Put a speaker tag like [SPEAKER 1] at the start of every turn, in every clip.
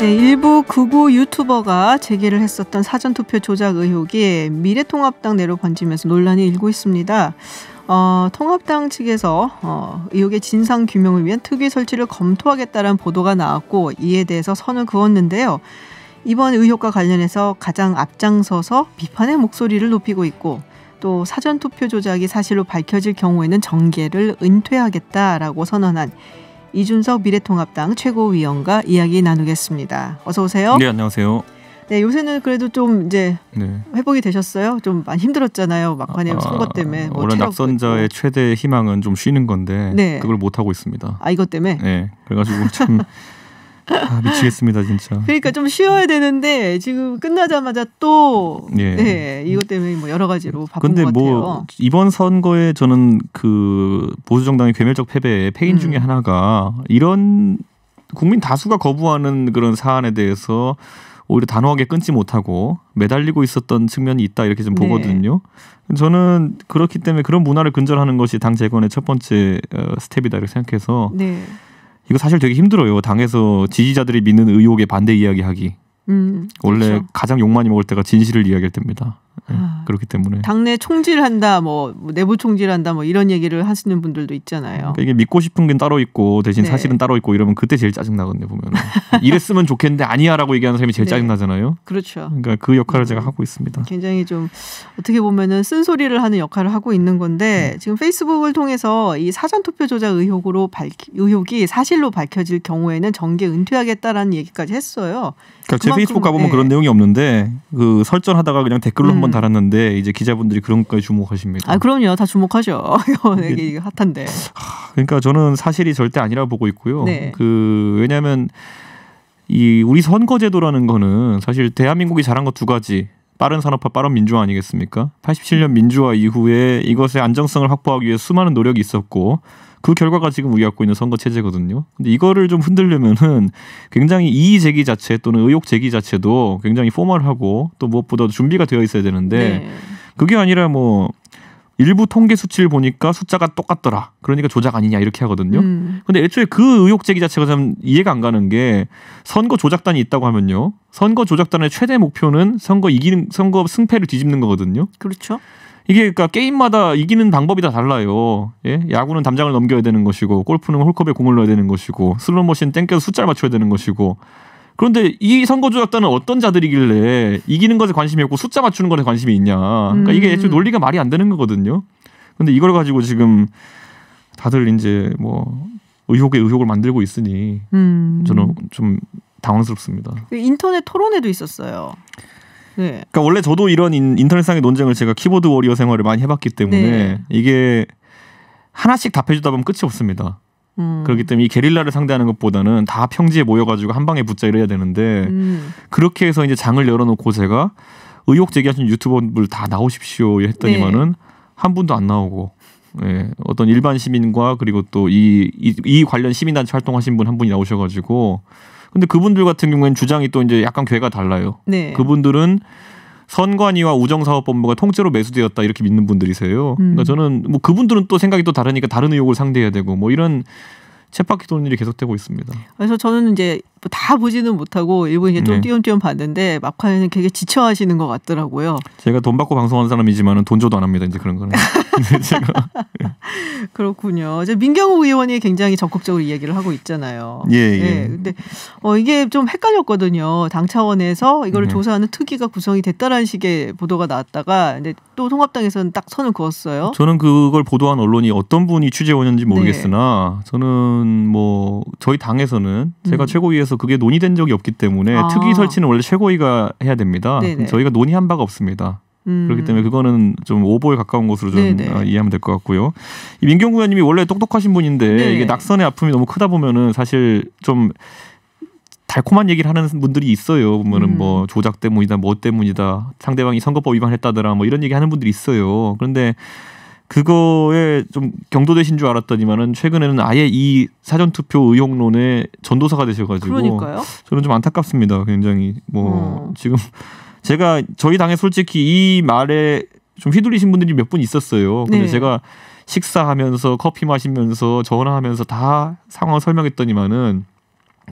[SPEAKER 1] 네, 일부 극우 유튜버가 제기를 했었던 사전투표 조작 의혹이 미래통합당 내로 번지면서 논란이 일고 있습니다. 어, 통합당 측에서 어, 의혹의 진상 규명을 위한 특위 설치를 검토하겠다는 보도가 나왔고 이에 대해서 선을 그었는데요. 이번 의혹과 관련해서 가장 앞장서서 비판의 목소리를 높이고 있고 또 사전투표 조작이 사실로 밝혀질 경우에는 정계를 은퇴하겠다라고 선언한 이준석 미래통합당 최고위원과 이야기 나누겠습니다. 어서 오세요. 네, 안녕하세요. 네, 요새는 그래도 좀 이제 네. 회복이 되셨어요? 좀 많이 힘들었잖아요. 막판에 아, 선거 때문에. 뭐 원래
[SPEAKER 2] 낙선자의 있고. 최대 희망은 좀 쉬는 건데 네. 그걸 못 하고 있습니다.
[SPEAKER 1] 아, 이것 때문에?
[SPEAKER 2] 네. 그래가지고 참 아, 미치겠습니다 진짜.
[SPEAKER 1] 그러니까 좀 쉬어야 되는데 지금 끝나자마자 또 예. 네, 이것 때문에 뭐 여러 가지로 바쁜 근데 것 뭐 같아요. 근데 뭐
[SPEAKER 2] 이번 선거에 저는 그 보수 정당의 괴멸적 패배의 패인 음. 중에 하나가 이런 국민 다수가 거부하는 그런 사안에 대해서 오히려 단호하게 끊지 못하고 매달리고 있었던 측면이 있다 이렇게 좀 네. 보거든요. 네. 저는 그렇기 때문에 그런 문화를 근절하는 것이 당 재건의 첫 번째 어, 스텝이다 이렇게 생각해서 네. 이거 사실 되게 힘들어요. 당에서 지지자들이 믿는 의혹에 반대 이야기하기. 음, 원래 그렇죠. 가장 욕 많이 먹을 때가 진실을 이야기할 때입니다. 음, 아, 그렇기 때문에
[SPEAKER 1] 당내 총질한다, 뭐, 뭐 내부 총질한다, 뭐 이런 얘기를 하시는 분들도 있잖아요. 그러니까
[SPEAKER 2] 이게 믿고 싶은 게 따로 있고 대신 네. 사실은 따로 있고 이러면 그때 제일 짜증 나거든요 보면 이랬으면 좋겠는데 아니야라고 얘기하는 사람이 제일 네. 짜증 나잖아요. 그렇죠. 그러니까 그 역할을 음, 제가 하고 있습니다.
[SPEAKER 1] 굉장히 좀 어떻게 보면은 쓴소리를 하는 역할을 하고 있는 건데 음. 지금 페이스북을 통해서 이 사전 투표 조작 의혹으로 밝히, 의혹이 사실로 밝혀질 경우에는 정계 은퇴하겠다라는 얘기까지 했어요. 그러니까 그만큼, 제 페이스북 가보면 네. 그런
[SPEAKER 2] 내용이 없는데 그 설전하다가 그냥 댓글로 음. 한번 한번 음. 달았는데 이제 기자분들이 그런 것까지 주목하십니다.
[SPEAKER 1] 아 그럼요, 다 주목하죠. 이게 핫한데.
[SPEAKER 2] 그러니까 저는 사실이 절대 아니라 보고 있고요. 네. 그 왜냐하면 이 우리 선거제도라는 거는 사실 대한민국이 잘한 것 두 가지. 빠른 산업화, 빠른 민주화 아니겠습니까? 87년 민주화 이후에 이것의 안정성을 확보하기 위해 수많은 노력이 있었고 그 결과가 지금 우리 갖고 있는 선거 체제거든요. 근데 이거를 좀 흔들려면은 굉장히 이의 제기 자체 또는 의혹 제기 자체도 굉장히 포멀하고 또 무엇보다 도 준비가 되어 있어야 되는데 네. 그게 아니라 뭐 일부 통계 수치를 보니까 숫자가 똑같더라. 그러니까 조작 아니냐 이렇게 하거든요. 음. 근데 애초에 그 의혹 제기 자체가 참 이해가 안 가는 게 선거 조작단이 있다고 하면요. 선거 조작단의 최대 목표는 선거 이기는 선거 승패를 뒤집는 거거든요. 그렇죠. 이게 그러니까 게임마다 이기는 방법이 다 달라요. 예? 야구는 담장을 넘겨야 되는 것이고 골프는 홀컵에 공을 넣어야 되는 것이고 슬롯머신 땡겨서 숫자를 맞춰야 되는 것이고 그런데 이 선거 조작단은 어떤 자들이길래 이기는 것에 관심이 없고 숫자 맞추는 것에 관심이 있냐. 그러니까 이게 애초에 음. 논리가 말이 안 되는 거거든요. 근데 이걸 가지고 지금 다들 이제 뭐 의혹에 의혹을 만들고 있으니
[SPEAKER 1] 음. 저는
[SPEAKER 2] 좀 당황스럽습니다.
[SPEAKER 1] 그 인터넷 토론회도 있었어요. 네.
[SPEAKER 2] 그러니까 원래 저도 이런 인터넷상의 논쟁을 제가 키보드 워리어 생활을 많이 해봤기 때문에 네. 이게 하나씩 답해주다 보면 끝이 없습니다. 음. 그렇기 때문에 이 게릴라를 상대하는 것보다는 다 평지에 모여가지고 한 방에 붙자 이래야 되는데 음. 그렇게 해서 이제 장을 열어놓고 제가 의혹 제기하신 유튜버들 다 나오십시오 했더니만은 네. 한 분도 안 나오고 예, 어떤 일반 시민과 그리고 또 이이이 관련 시민단체 활동하신 분 한 분이 나오셔가지고 근데 그분들 같은 경우에는 주장이 또 이제 약간 궤가 달라요. 네. 그분들은 선관위와 우정사업본부가 통째로 매수되었다 이렇게 믿는 분들이세요. 음. 그러니까 저는 뭐 그분들은 또 생각이 또 다르니까 다른 의혹을 상대해야 되고 뭐 이런 쳇바퀴 도는 일이 계속되고 있습니다.
[SPEAKER 1] 그래서 저는 이제 뭐 다 보지는 못하고 일부는 좀 네. 띄엄띄엄 봤는데 막판에는 되게 지쳐하시는 것 같더라고요.
[SPEAKER 2] 제가 돈 받고 방송하는 사람이지만은 돈 줘도 안 합니다. 이제 그런 거는 네, 제가
[SPEAKER 1] 그렇군요. 이제 민경호 의원이 굉장히 적극적으로 이야기를 하고 있잖아요. 예, 예. 네, 근데 어 이게 좀 헷갈렸거든요. 당 차원에서 이거를 네. 조사하는 특위가 구성이 됐다라는 식의 보도가 나왔다가 근데 또 통합당에서는 딱 선을 그었어요.
[SPEAKER 2] 저는 그걸 보도한 언론이 어떤 분이 취재원인지 모르겠으나 네. 저는 뭐 저희 당에서는 제가 음. 최고위에서 그게 논의된 적이 없기 때문에 아. 특위 설치는 원래 최고위가 해야 됩니다. 저희가 논의한 바가 없습니다. 음. 그렇기 때문에 그거는 좀 오보에 가까운 것으로 좀 네네. 어, 이해하면 될 것 같고요. 이 민경구 의원님이 원래 똑똑하신 분인데 네. 이게 낙선의 아픔이 너무 크다 보면은 사실 좀 달콤한 얘기를 하는 분들이 있어요. 보면은 뭐 음. 뭐 조작 때문이다, 뭐 때문이다, 상대방이 선거법 위반했다더라, 뭐 이런 얘기 하는 분들이 있어요. 그런데 그거에 좀 경도되신 줄 알았더니만은 최근에는 아예 이 사전 투표 의혹론의 전도사가 되셔가지고 그러니까요. 저는 좀 안타깝습니다. 굉장히 뭐 음. 지금 제가 저희 당에 솔직히 이 말에 좀 휘둘리신 분들이 몇 분 있었어요. 근데 네. 제가 식사하면서 커피 마시면서 전화하면서 다 상황 설명했더니만은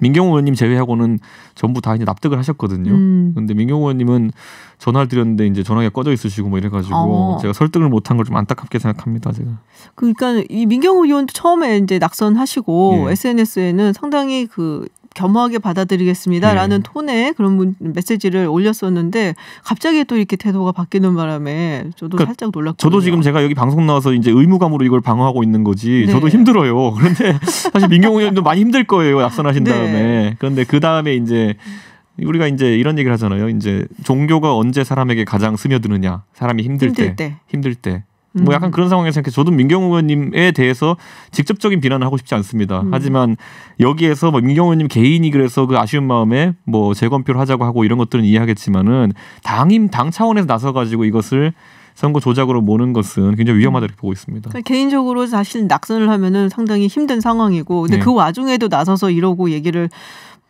[SPEAKER 2] 민경호 의원님 제외하고는 전부 다 이제 납득을 하셨거든요. 음. 근데 민경호 의원님은 전화를 드렸는데 이제 전화기가 꺼져 있으시고 뭐 이래가지고 어. 제가 설득을 못한 걸 좀 안타깝게 생각합니다. 제가.
[SPEAKER 1] 그러니까 이 민경호 의원도 처음에 이제 낙선하시고 예. SNS에는 상당히 그 겸허하게 받아들이겠습니다라는 네. 톤의 그런 문, 메시지를 올렸었는데 갑자기 또 이렇게 태도가 바뀌는 바람에 저도 그러니까 살짝 놀랐고
[SPEAKER 2] 저도 지금 제가 여기 방송 나와서 이제 의무감으로 이걸 방어하고 있는 거지 네. 저도 힘들어요. 그런데 사실 민경호 의원도 많이 힘들 거예요. 약선하신 네. 다음에 그런데 그 다음에 이제 우리가 이제 이런 얘기를 하잖아요. 이제 종교가 언제 사람에게 가장 스며드느냐. 사람이 힘들, 힘들 때, 때, 힘들 때. 뭐 음. 뭐 약간 그런 상황에서 저도 민경우 의원님에 대해서 직접적인 비난을 하고 싶지 않습니다. 음. 하지만 여기에서 뭐 민경우 의원님 개인이 그래서 그 아쉬운 마음에 뭐 재검표를 하자고 하고 이런 것들은 이해하겠지만은 당임 당 차원에서 나서 가지고 이것을 선거 조작으로 모는 것은 굉장히 위험하다 고렇 보고 있습니다.
[SPEAKER 1] 그러니까 개인적으로 사실 낙선을 하면은 상당히 힘든 상황이고 근데 네. 그 와중에도 나서서 이러고 얘기를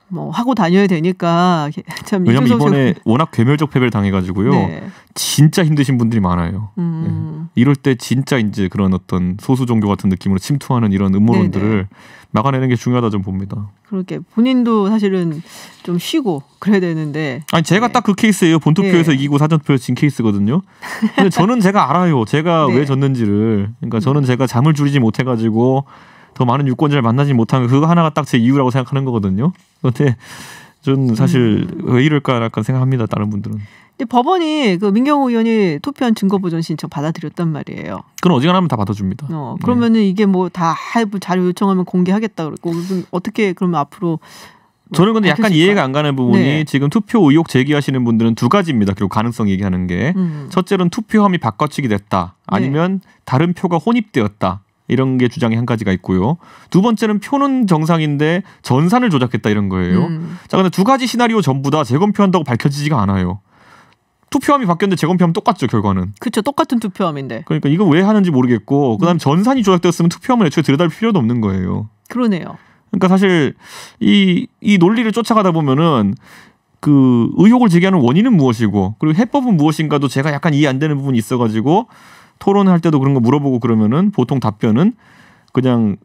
[SPEAKER 1] 뭐 하고 다녀야 되니까 참 왜냐면 이번에
[SPEAKER 2] 워낙 괴멸적 패배를 당해가지고요 네. 진짜 힘드신 분들이 많아요.
[SPEAKER 1] 음.
[SPEAKER 2] 네. 이럴 때 진짜 이제 그런 어떤 소수 종교 같은 느낌으로 침투하는 이런 음모론들을 네네. 네. 막아내는 게 중요하다 좀 봅니다.
[SPEAKER 1] 그렇게 본인도 사실은 좀 쉬고 그래야 되는데
[SPEAKER 2] 아니 제가 네. 딱그 케이스예요. 본투표에서 네. 이기고 사전투표에서 진 케이스거든요. 근데 저는 제가 알아요. 제가 네. 왜 졌는지를 그러니까 저는 음. 제가 잠을 줄이지 못해가지고. 더 많은 유권자를 만나지 못한 그거 하나가 딱 제 이유라고 생각하는 거거든요. 근데 저는 사실 음. 왜 이럴까 약간 생각합니다. 다른 분들은.
[SPEAKER 1] 근데 법원이 그 민경호 의원이 투표한 증거보존 신청 받아들였단 말이에요.
[SPEAKER 2] 그럼 어지간하면 다 받아줍니다.
[SPEAKER 1] 어, 네. 그러면은 네. 이게 뭐다 자료 요청하면 공개하겠다 그러고 어떻게 그러면 앞으로
[SPEAKER 2] 저는 근데 약간 이해가 안 가는 부분이 네. 지금 투표 의혹 제기하시는 분들은 두 가지입니다. 그리고 가능성 얘기하는 게 음. 첫째는 로 투표함이 바꿔치기 됐다 네. 아니면 네. 다른 표가 혼입되었다 이런 게 주장의 한 가지가 있고요. 두 번째는 표는 정상인데 전산을 조작했다 이런 거예요. 음. 자, 근데 두 가지 시나리오 전부 다 재검표한다고 밝혀지지가 않아요. 투표함이 바뀌었는데 재검표함 똑같죠 결과는.
[SPEAKER 1] 그렇죠 똑같은 투표함인데.
[SPEAKER 2] 그러니까 이거 왜 하는지 모르겠고 그다음 음. 전산이 조작되었으면 투표함을 애초에 들여다볼 필요도 없는 거예요. 그러네요. 그러니까 사실 이 이 논리를 쫓아가다 보면은 그 의혹을 제기하는 원인은 무엇이고 그리고 해법은 무엇인가도 제가 약간 이해 안 되는 부분이 있어가지고 토론할 때도 그런 거 물어보고 그러면은 보통 답변은 그냥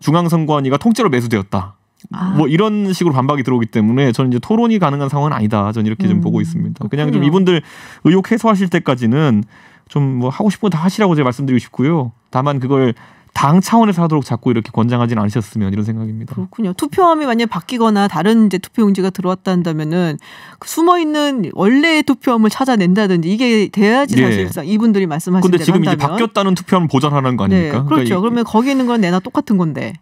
[SPEAKER 2] 중앙선관위가 통째로 매수되었다. 아. 뭐 이런 식으로 반박이 들어오기 때문에 저는 이제 토론이 가능한 상황은 아니다. 저는 이렇게 음, 좀 보고 있습니다. 그렇군요. 냥좀 이분들 의혹 해소하실 때까지는 좀 뭐 하고 싶은 거 다 하시라고 제가 말씀드리고 싶고요. 다만 그걸 당 차원에서 하도록 자꾸 이렇게 권장하진 않으셨으면 이런 생각입니다.
[SPEAKER 1] 그렇군요. 투표함이 만약 바뀌거나 다른 이제 투표용지가 들어왔다 한다면은 그 숨어 있는 원래의 투표함을 찾아낸다든지 이게 돼야지 예. 사실상 이분들이 말씀하신 근데 한다면. 이제
[SPEAKER 2] 바뀌었다는 투표함 보존하는 거 아닙니까? 네. 그러니까 그렇죠. 그러니까
[SPEAKER 1] 그러면 거기 있는 건 내나 똑같은 건데.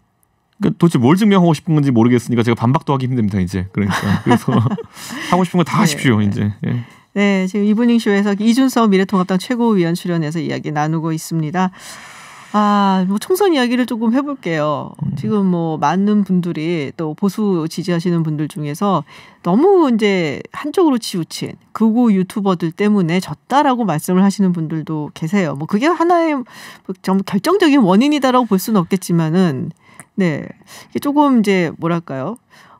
[SPEAKER 2] 그러니까 도대체 뭘 증명하고 싶은 건지 모르겠으니까 제가 반박도 하기 힘듭니다 이제 그러니까 그래서 하고 싶은 거다 네. 하십시오 네. 이제. 예.
[SPEAKER 1] 네, 지금 이브닝 쇼에서 이준석 미래통합당 최고위원 출연해서 이야기 나누고 있습니다. 아, 뭐 총선 이야기를 조금 해볼게요. 음. 지금 뭐 많은 분들이 또 보수 지지하시는 분들 중에서 너무 이제 한쪽으로 치우친 극우 유튜버들 때문에 졌다라고 말씀을 하시는 분들도 계세요. 뭐 그게 하나의 좀 뭐 결정적인 원인이다라고 볼 수는 없겠지만은 네. 이게 조금 이제 뭐랄까요?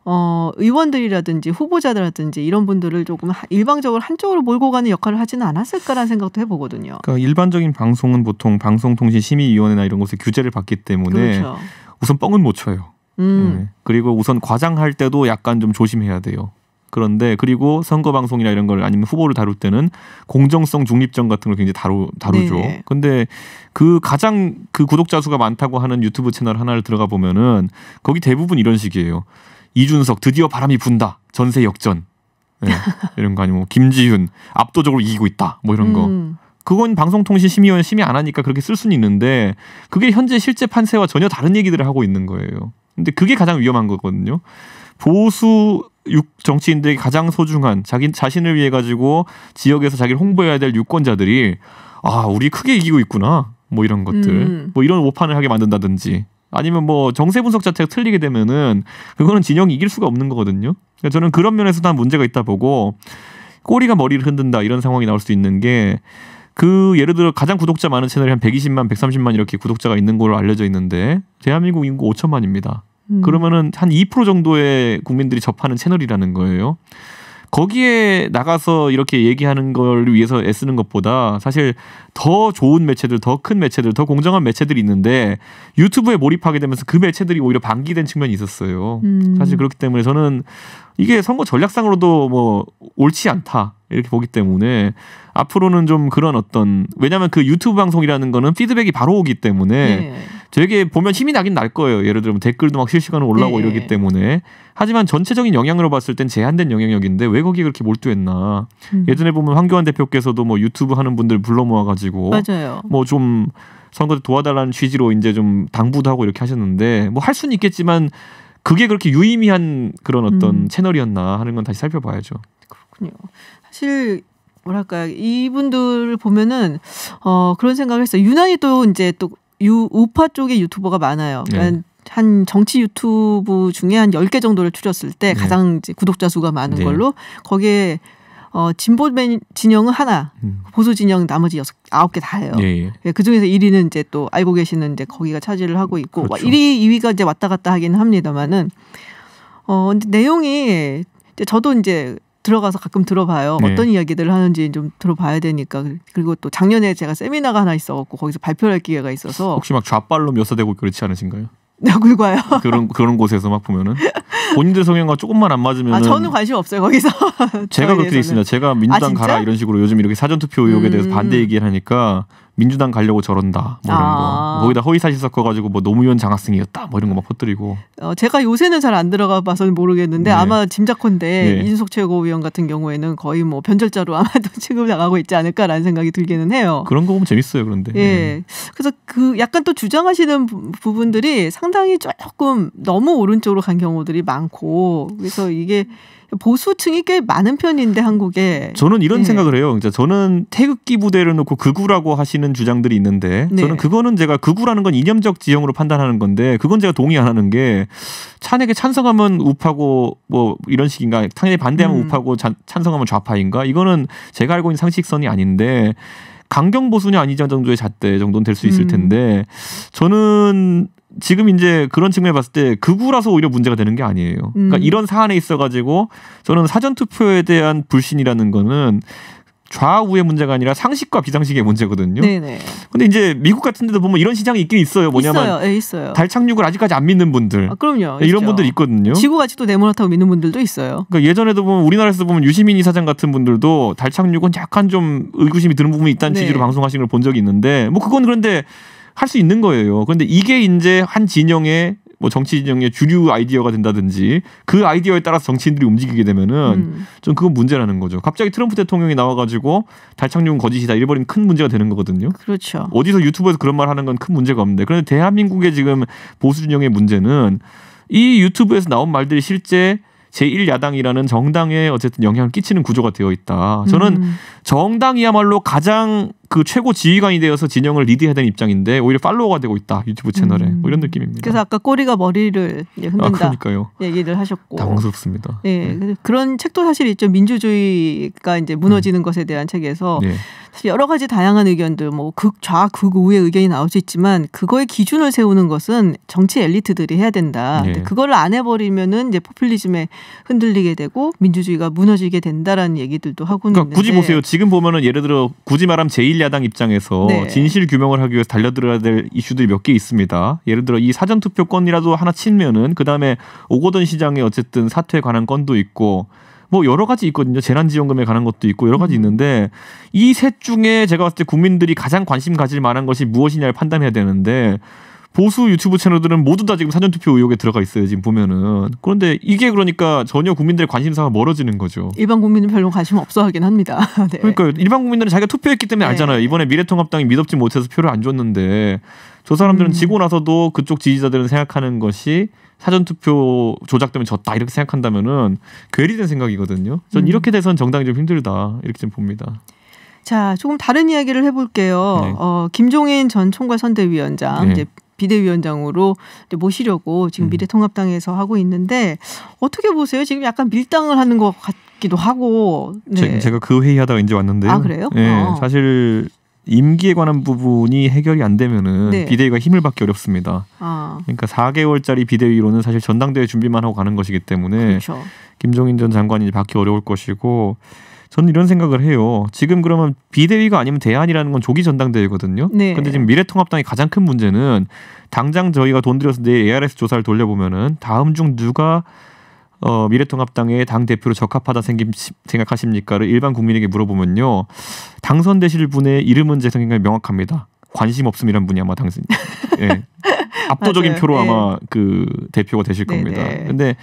[SPEAKER 1] 어, 의원들이라든지 후보자들이라든지 이런 분들을 조금 일방적으로 한쪽으로 몰고 가는 역할을 하지는 않았을까라는 생각도 해보거든요.
[SPEAKER 2] 그러니까 일반적인 방송은 보통 방송통신심의위원회나 이런 곳에 규제를 받기 때문에 그렇죠. 우선 뻥은 못 쳐요. 음. 네. 그리고 우선 과장할 때도 약간 좀 조심해야 돼요. 그런데 그리고 선거 방송이나 이런 걸 아니면 후보를 다룰 때는 공정성 중립점 같은 걸 굉장히 다루 다루죠. 네네. 근데 그 가장 그 구독자 수가 많다고 하는 유튜브 채널 하나를 들어가 보면은 거기 대부분 이런 식이에요. 이준석 드디어 바람이 분다. 전세 역전. 네, 이런 거 아니면 뭐 김지윤 압도적으로 이기고 있다. 뭐 이런 거. 음. 그건 방송통신심의위원 심의 안 하니까 그렇게 쓸 수는 있는데 그게 현재 실제 판세와 전혀 다른 얘기들을 하고 있는 거예요. 근데 그게 가장 위험한 거거든요. 보수 육 정치인들이 가장 소중한 자기 자신을 위해 가지고 지역에서 자기를 홍보해야 될 유권자들이 아 우리 크게 이기고 있구나 뭐 이런 것들 음. 뭐 이런 오판을 하게 만든다든지 아니면 뭐 정세 분석 자체가 틀리게 되면은 그거는 진영이 이길 수가 없는 거거든요. 그러니까 저는 그런 면에서도 한 문제가 있다 보고 꼬리가 머리를 흔든다 이런 상황이 나올 수 있는 게 그 예를 들어 가장 구독자 많은 채널이 한 120만, 130만 이렇게 구독자가 있는 걸로 알려져 있는데 대한민국 인구 5천만입니다.
[SPEAKER 1] 음. 그러면은
[SPEAKER 2] 한 2% 정도의 국민들이 접하는 채널이라는 거예요. 거기에 나가서 이렇게 얘기하는 걸 위해서 애쓰는 것보다 사실 더 좋은 매체들, 더 큰 매체들, 더 공정한 매체들이 있는데 유튜브에 몰입하게 되면서 그 매체들이 오히려 방기된 측면이 있었어요. 음. 사실 그렇기 때문에 저는 이게 선거 전략상으로도 뭐 옳지 않다 이렇게 보기 때문에 앞으로는 좀 그런 어떤 왜냐하면 그 유튜브 방송이라는 거는 피드백이 바로 오기 때문에 네. 되게 보면 힘이 나긴 날 거예요. 예를 들면 댓글도 막 실시간으로 올라오고 네. 이러기 때문에 하지만 전체적인 영향으로 봤을 땐 제한된 영향력인데 왜 거기에 그렇게 몰두했나 음. 예전에 보면 황교안 대표께서도 뭐 유튜브 하는 분들 불러 모아가지고 가지고 맞아요. 뭐 좀 선거를 도와달라는 취지로 이제 좀 당부도 하고 이렇게 하셨는데 뭐 할 수는 있겠지만 그게 그렇게 유의미한 그런 어떤 음. 채널이었나 하는 건 다시 살펴봐야죠.
[SPEAKER 1] 그렇군요. 사실 뭐랄까 이분들 을 보면은 어 그런 생각을 했어요. 유난히 또 이제 또 유, 우파 쪽의 유튜버가 많아요. 그러니까 네. 한 정치 유튜브 중에 한1 0개 정도를 추렸을 때 네. 가장 이제 구독자 수가 많은 네. 걸로 거기에 어, 진보 진영은 하나, 음. 보수 진영 나머지 여섯 아홉 개 다예요. 예, 예. 예 그 중에서 1위는 이제 또 알고 계시는 이제 거기가 차지를 하고 있고 그렇죠. 1위, 2위가 이제 왔다 갔다 하기는 합니다만은 어, 근데 내용이 이제 저도 이제 들어가서 가끔 들어봐요. 네. 어떤 이야기들을 하는지 좀 들어봐야 되니까. 그리고 또 작년에 제가 세미나가 하나 있어갖고 거기서 발표할 기회가 있어서
[SPEAKER 2] 혹시 막 좌빨로 묘사되고 그렇지 않으신가요? 네, 불과요. 그런 그런 곳에서 막 보면은 본인들 성향과 조금만 안 맞으면 아 저는
[SPEAKER 1] 관심 없어요 거기서 제가 그렇게 돼 있습니다. 제가 민주당 아, 가라 이런
[SPEAKER 2] 식으로 요즘 이렇게 사전투표 의혹에 대해서 반대 음. 얘기를 하니까 민주당 가려고 저런다 뭐 이런
[SPEAKER 1] 아. 거 거기다
[SPEAKER 2] 허위사실 섞어가지고 뭐 노무현 장학생이었다 뭐 이런 거 막 퍼뜨리고
[SPEAKER 1] 어, 제가 요새는 잘 안 들어가 봐서는 모르겠는데 네. 아마 짐작컨대 네. 이준석 최고위원 같은 경우에는 거의 뭐 변절자로 아마도 지금 나가고 있지 않을까라는 생각이 들기는 해요.
[SPEAKER 2] 그런 거 보면 재밌어요 그런데. 예. 네.
[SPEAKER 1] 그래서 그 약간 또 주장하시는 부분들이 상당히 조금 너무 오른쪽으로 간 경우들이 많고 그래서 이게 보수층이 꽤 많은 편인데 한국에 저는 이런 네. 생각을
[SPEAKER 2] 해요. 그제 그러니까 저는 태극기 부대를 놓고 극우라고 하시는 주장들이 있는데 네. 저는 그거는 제가 극우라는 건 이념적 지형으로 판단하는 건데 그건 제가 동의 안 하는 게 찬에게 찬성하면 우파고 뭐 이런 식인가 탄핵에 반대하면 음. 우파고 찬성하면 좌파인가 이거는 제가 알고 있는 상식선이 아닌데 강경 보수냐 아니냐 정도의 잣대 정도는 될 수 있을 음. 텐데 저는 지금 이제 그런 측면에 봤을 때 극우라서 오히려 문제가 되는 게 아니에요. 그러니까 음. 이런 사안에 있어 가지고 저는 사전 투표에 대한 불신이라는 거는 좌우의 문제가 아니라 상식과 비상식의 문제거든요. 네네. 근데 이제 미국 같은 데도 보면 이런 시장이 있긴 있어요. 뭐냐면 있어요. 네, 있어요. 달 착륙을 아직까지 안 믿는 분들. 아, 그럼요. 예, 이런 있죠. 분들 있거든요. 지구가
[SPEAKER 1] 아직도 네모나다고 믿는 분들도 있어요.
[SPEAKER 2] 그러니까 예전에도 보면 우리나라에서 보면 유시민 이사장 같은 분들도 달 착륙은 약간 좀 의구심이 드는 부분이 있다는 네. 취지로 방송하신 걸 본 적이 있는데 뭐 그건 그런데 할 수 있는 거예요. 그런데 이게 이제 한 진영의 뭐 정치인의 주류 아이디어가 된다든지 그 아이디어에 따라서 정치인들이 움직이게 되면은 음. 좀 그건 문제라는 거죠. 갑자기 트럼프 대통령이 나와가지고 달창룡은 거짓이다 이래버린큰 문제가 되는 거거든요. 그렇죠. 어디서 유튜브에서 그런 말 하는 건 큰 문제가 없는데 그런데 대한민국의 지금 보수 진영의 문제는 이 유튜브에서 나온 말들이 실제 제1야당이라는 정당에 어쨌든 영향을 끼치는 구조가 되어 있다. 저는 음. 정당이야말로 가장 그 최고 지휘관이 되어서 진영을 리드해야 되는 입장인데 오히려 팔로워가 되고 있다 유튜브 채널에 음. 뭐 이런 느낌입니다. 그래서
[SPEAKER 1] 아까 꼬리가 머리를 아, 흔든다. 아, 얘기를 하셨고 당황스럽습니다. 예, 네. 그런 책도 사실 있죠. 민주주의가 이제 무너지는 음. 것에 대한 책에서 예. 사실 여러 가지 다양한 의견들 뭐 극좌 극우의 의견이 나올 수 있지만 그거의 기준을 세우는 것은 정치 엘리트들이 해야 된다. 예. 그걸 안 해버리면은 이제 포퓰리즘에 흔들리게 되고 민주주의가 무너지게 된다라는 얘기들도 하고 그러니까 있는데 굳이 보세요.
[SPEAKER 2] 지금 보면은 예를 들어 굳이 말하면 제일 제야당 입장에서 네. 진실 규명을 하기 위해서 달려들어야 될 이슈들이 몇 개 있습니다. 예를 들어 이 사전 투표권이라도 하나 치면은 그다음에 오거돈 시장의 어쨌든 사퇴에 관한 건도 있고 뭐 여러 가지 있거든요. 재난지원금에 관한 것도 있고 여러 가지 음. 있는데 이 셋 중에 제가 봤을 때 국민들이 가장 관심 가질 만한 것이 무엇이냐를 판단해야 되는데 보수 유튜브 채널들은 모두 다 지금 사전투표 의혹에 들어가 있어요. 지금 보면은. 그런데 이게 그러니까 전혀 국민들의 관심사가 멀어지는 거죠.
[SPEAKER 1] 일반 국민은 별로 관심 없어 하긴 합니다. 네. 그러니까
[SPEAKER 2] 일반 국민들은 자기가 투표했기 때문에 네. 알잖아요. 이번에 미래통합당이 믿업지 못해서 표를 안 줬는데 저 사람들은 음. 지고 나서도 그쪽 지지자들은 생각하는 것이 사전투표 조작 때문에 졌다 이렇게 생각한다면은 괴리된 생각이거든요. 전 음. 이렇게 돼선 정당이 좀 힘들다 이렇게 좀 봅니다.
[SPEAKER 1] 자, 조금 다른 이야기를 해볼게요. 네. 어, 김종인 전 총괄 선대위원장 네. 이제 비대위원장으로 모시려고 지금 음. 미래통합당에서 하고 있는데 어떻게 보세요? 지금 약간 밀당을 하는 것 같기도 하고. 네.
[SPEAKER 2] 제, 가그 회의하다가 이제 왔는데요. 아 그래요? 네, 어. 사실 임기에 관한 부분이 해결이 안 되면은 네. 비대위가 힘을 받기 어렵습니다. 아. 그러니까 4개월짜리 비대위로는 사실 전당대회 준비만 하고 가는 것이기 때문에 그렇죠. 김종인 전 장관이 받기 어려울 것이고 저는 이런 생각을 해요. 지금 그러면 비대위가 아니면 대안이라는 건 조기 전당대회거든요. 네. 근데 지금 미래통합당의 가장 큰 문제는 당장 저희가 돈 들여서 내일 ARS 조사를 돌려보면은 다음 중 누가 어, 미래통합당의 당 대표로 적합하다 생김, 생각하십니까를 일반 국민에게 물어보면요 당선되실 분의 이름은 제 생각에 명확합니다. 관심 없음이란 분이 아마 당선. 예. 압도적인 표로 아마 예. 그 대표가 되실 겁니다. 근데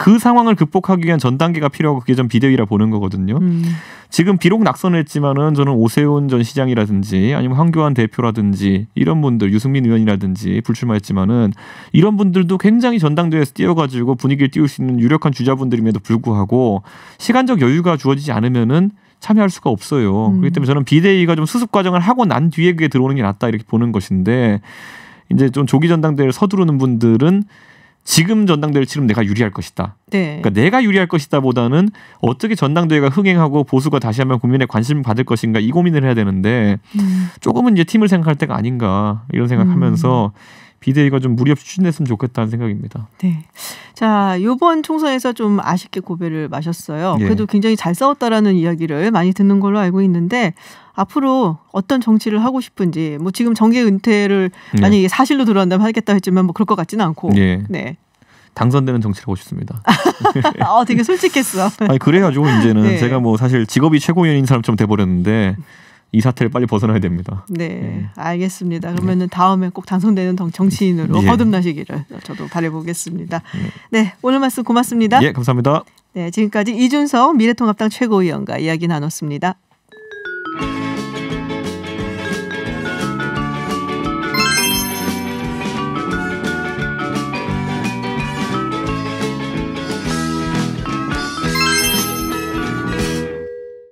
[SPEAKER 2] 그 상황을 극복하기 위한 전 단계가 필요하고 그게 전 비대위라 보는 거거든요. 음. 지금 비록 낙선했지만은 저는 오세훈 전 시장이라든지 아니면 황교안 대표라든지 이런 분들 유승민 의원이라든지 불출마했지만은 이런 분들도 굉장히 전당대회에서 뛰어가지고 분위기를 띄울 수 있는 유력한 주자분들임에도 불구하고 시간적 여유가 주어지지 않으면은 참여할 수가 없어요. 음. 그렇기 때문에 저는 비대위가 좀 수습 과정을 하고 난 뒤에 그게 들어오는 게 낫다 이렇게 보는 것인데 이제 좀 조기 전당대회를 서두르는 분들은 지금 전당대회를 치르면 내가 유리할 것이다. 네. 그러니까 내가 유리할 것이다보다는 어떻게 전당대회가 흥행하고 보수가 다시 한번 국민의 관심을 받을 것인가 이 고민을 해야 되는데 음. 조금은 이제 팀을 생각할 때가 아닌가 이런 생각하면서 음. 비대위가 좀 무리 없이 추진했으면 좋겠다는 생각입니다.
[SPEAKER 1] 네. 자, 요번 총선에서 좀 아쉽게 고배를 마셨어요. 예. 그래도 굉장히 잘 싸웠다라는 이야기를 많이 듣는 걸로 알고 있는데 앞으로 어떤 정치를 하고 싶은지 뭐 지금 정계 은퇴를 예. 만약에 사실로 들어간다면 하겠다 했지만 뭐 그럴 것 같지는 않고. 예. 네.
[SPEAKER 2] 당선되는 정치를 하고 싶습니다.
[SPEAKER 1] 아, 되게 솔직했어. 아니, 그래가지고 이제는 네. 제가
[SPEAKER 2] 뭐 사실 직업이 최고위원인 사람처럼 돼버렸는데 음. 이 사태를 빨리 벗어나야 됩니다.
[SPEAKER 1] 네, 네. 알겠습니다. 네. 그러면은 네. 다음에 꼭 당선되는 정치인으로 예. 거듭나시기를 저도 바래보겠습니다. 네. 네, 오늘 말씀 고맙습니다. 예, 감사합니다. 네, 지금까지 이준석 미래통합당 최고위원과 이야기 나눴습니다.